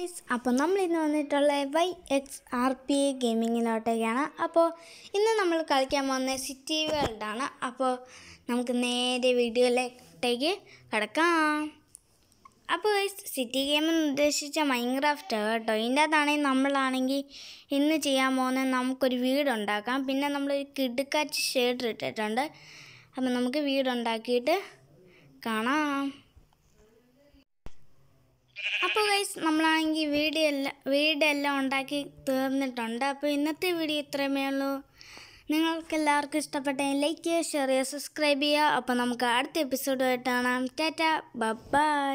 guys അപ്പോൾ നമ്മൾ ഇന്ന് വന്നിട്ടുള്ള Y X R P A ഗെയിമിങ്ങിലോട്ടേക്കാണ് അപ്പോൾ ഇന്ന് നമ്മൾ കളിക്കാൻ പോകുന്ന സിറ്റി വേൾഡാണ് അപ്പോൾ നമുക്ക് നേരെ വീഡിയോയിലേക്ക് കിടക്കാം അപ്പോൾ സിറ്റി ഗെയിം എന്ന് ഉദ്ദേശിച്ച മൈൻക്രാഫ്റ്റ് കേട്ടോ ഇതിൻ്റെ അകത്താണെങ്കിൽ നമ്മളാണെങ്കിൽ ഇന്ന് ചെയ്യാൻ പോകുന്നത് നമുക്കൊരു വീടുണ്ടാക്കാം പിന്നെ നമ്മളൊരു കിടുക്കാച്ച് ഷെയ്ഡ് ഇട്ടിട്ടുണ്ട് അപ്പോൾ നമുക്ക് വീടുണ്ടാക്കിയിട്ട് കാണാം നമ്മളാണെങ്കിൽ വീഡിയോ എല്ലാം വീടെല്ലാം ഉണ്ടാക്കി തീർന്നിട്ടുണ്ട് അപ്പോൾ ഇന്നത്തെ വീഡിയോ ഇത്രയുമേ ഉള്ളൂ നിങ്ങൾക്ക് എല്ലാവർക്കും ഇഷ്ടപ്പെട്ടെങ്കിൽ ലൈക്ക് ചെയ്യുക ഷെയർ ചെയ്യുക സബ്സ്ക്രൈബ് ചെയ്യുക അപ്പോൾ നമുക്ക് അടുത്ത എപ്പിസോഡുമായിട്ട് കാണാം ടാറ്റ ബൈ